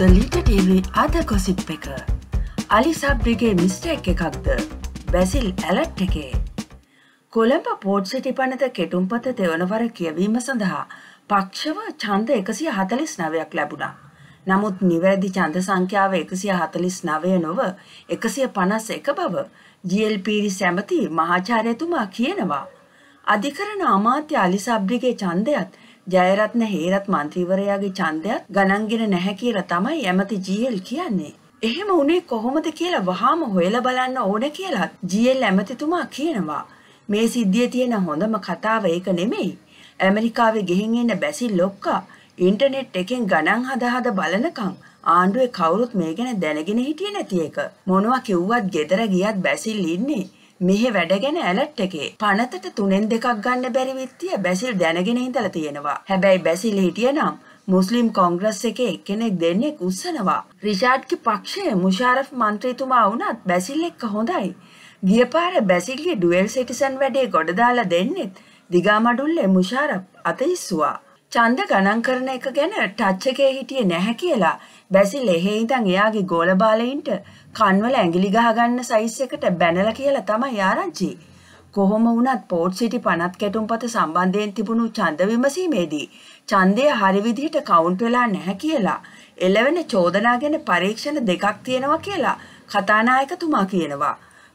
ද ලිටටීවී අද කොසිප් එක අලිසබ්්‍රිගේ මිස්ටෙක් එකක්ද බැසිල් ඇලට් එකේ කොළඹ පෝට් සිටි පනත කෙටුම්පත දෙවනවර කියවීම සඳහා පක්ෂව චන්ද එකසිය හතලිස් නවයක් ලැබුණා නමුත් නිවැරදි චන්ද සංඛ්‍යාව එකසිය හතලිස් නවය නොව එකසිය පනස් එක බව ජල්පීරි සැමති මහාචාරයතුමා කියනවා. අධිකරණ අමාත්‍ය අලිසබ්්‍රිගේ චන්දයත් ජයරත්න හේරත් මන්ත්‍රීවරයාගේ ඡන්දයක් ගණන්ගෙන නැහැ කියලා තමයි ඇමති ජීඑල් කියන්නේ. එහෙම උනේ කොහොමද කියලා වහාම හොයලා බලන්න ඕන කියලා ජීඑල් ඇමතිතුමා කියනවා. මේ සිද්ධියේ තියෙන හොඳම කතාව ඒක නෙමෙයි. ඇමරිකාවේ ගෙහින් එන බැසිල් ලොක්කා ඉන්ටර්නෙට් එකෙන් ගණන් හදා හදා බලනකම් ආණ්ඩුවේ කවුරුත් මේ ගැන දැනගෙන හිටියේ නැති එක. මොනවා කිව්වත් ගෙදර ගියත් බැසිල් ඉන්නේ. මෙහෙ වැඩගෙන ඇලට් එකේ පනතට තුනෙන් දෙකක් ගන්න බැරි විත්තිය බැසිල් දැනගෙන ඉඳලා තියෙනවා. හැබැයි බැසිල් හිටියනම් මුස්ලිම් කොංග්‍රස් එකේ එක්කෙනෙක් දෙන්නෙක් උස්සනවා. රිෂාඩ්ගේ පක්ෂයේ මුෂාරෆ් මන්ත්‍රීතුමා වුණත් බැසිල් එක්ක හොඳයි. ගියපාර බැසිල්ගේ ඩුවෙල් සිටිසන් වැඩේ ගොඩ දාලා දෙන්නෙත් දිගාමඩුල්ලේ මුෂාරෆ් අත ඉස්සුවා. ඡන්ද ගණන් කරන එක ගැන ටච් එකේ හිටියේ නැහැ කියලා බැසිල් එහෙ ඉඳන් එයාගේ ගෝල බාලයින්ට කන්වල ඇඟිලි ගහගන්න සයිස් එකට බැනලා කියලා තමයි ආරංචි. කොහොම වුණත් පෝට් සිටි පනත් කැටුම්පත සම්බන්ධයෙන් තිබුණු ඡන්ද විමසීමේදී ඡන්දය හරි විදිහට කවුන්ට් වෙලා නැහැ කියලා එළවෙන චෝදනා ගැන පරීක්ෂණ දෙකක් තියෙනවා කියලා කතානායකතුමා කියනවා.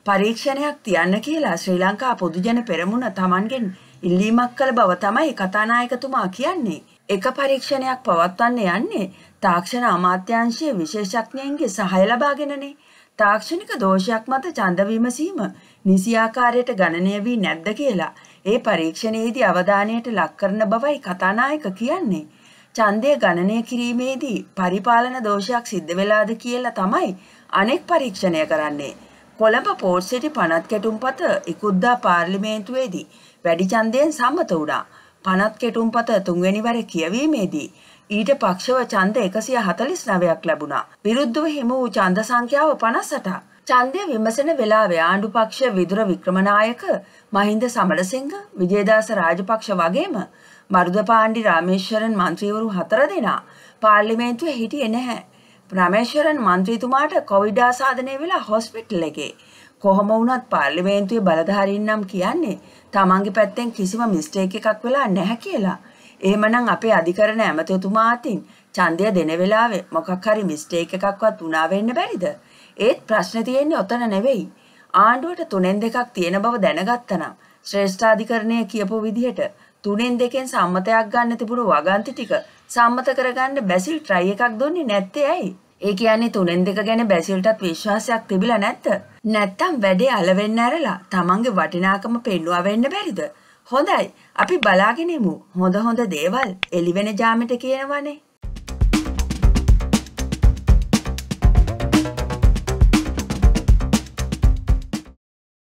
පරීක්ෂණයක් තියන්න කියලා ශ්‍රී ලංකා පොදුජන පෙරමුණ Tamangen ඉල්ලීමක් කළ බව තමයි කතානායකතුමා කියන්නේ. එක පරීක්ෂණයක් පවත්වන්න යන්නේ තාක්ෂණ අමාත්‍යංශයේ විශේෂඥයන්ගේ සහය ලබාගෙනනේ. තාක්ෂණික දෝෂයක් මත ඡන්ද විමසීම නිසියාකාරයට ගණනය වී නැද්ද කියලා ඒ පරීක්ෂණයේදී අවධානයට ලක් කරන බවයි කතානායක කියන්නේ. ඡන්දය ගණනය කිරීමේදී පරිපාලන දෝෂයක් සිද්ධ වෙලාද කියලා තමයි අනෙක් පරීක්ෂණය කරන්නේ. කොළඹ පෝට් සිටි පනත් කැටුම්පත ඉකුද්දා පාර්ලිමේන්තුවේදී වැඩි ඡන්දයෙන් සම්මත වුණා. පනත් කැටුම්පත තුන්වැනිවර කියවීමේදී ඊට පක්ෂව ඡන්ද 149ක් ලැබුණා. විරුද්ධව හිමි වූ ඡන්ද සංඛ්‍යාව 58ක්. ඡන්දය විමසන වෙලාවේ ආණ්ඩු පක්ෂ විදුර වික්‍රමනායක, මහින්ද සමරසිංහ, විජේදාස රාජපක්ෂ වගේම මරුදපාණ්ඩි රාමේශ්වරන් മന്ത്രിවරු හතර දෙනා පාර්ලිමේන්තුවේ හිටියේ නැහැ. ප්‍රමේශ්වරන් මන්ත්‍රීතුමාට කොවිඩ් ආසාදනය වෙලා හොස්පිටල් එකේ. කොහොම වුණත් පාර්ලිමේන්තුවේ බලධාරීන් නම් කියන්නේ තමන්ගේ පැත්තෙන් කිසිම මිස්ටේක් එකක් වෙලා නැහැ කියලා. එහෙමනම් අපේ අධිකරණ ඇමතිතුමා අතින් ඡන්දය දෙන වෙලාවේ මොකක් හරි මිස්ටේක් එකක්වත් වුණා වෙන්න බැරිද? ඒත් ප්‍රශ්නේ තියෙන්නේ ඔතන නෙවෙයි. ආණ්ඩුවට තුනෙන් දෙකක් තියෙන බව දැනගත්තනම් ශ්‍රේෂ්ඨාධිකරණය කියපු විදිහට තුනෙන් දෙකෙන් සම්මතයක් ගන්න තිබුණු වගන්ති ටික සම්මත කරගන්න බැසිල් try එකක් දුන්නේ නැත්තේ ඇයි? ඒ කියන්නේ තුනෙන් දෙක ගැන බැසිල්ටත් විශ්වාසයක් තිබිලා නැද්ද? නැත්තම් වැඩේ අලවෙන්න ඇරලා තමන්ගේ වටිනාකම පෙන්නුවා වෙන්න බැරිද? හොඳයි. අපි බලාගෙන ඉමු. හොඳ හොඳ දේවල් එළිවෙන ජාමෙට කියනවනේ.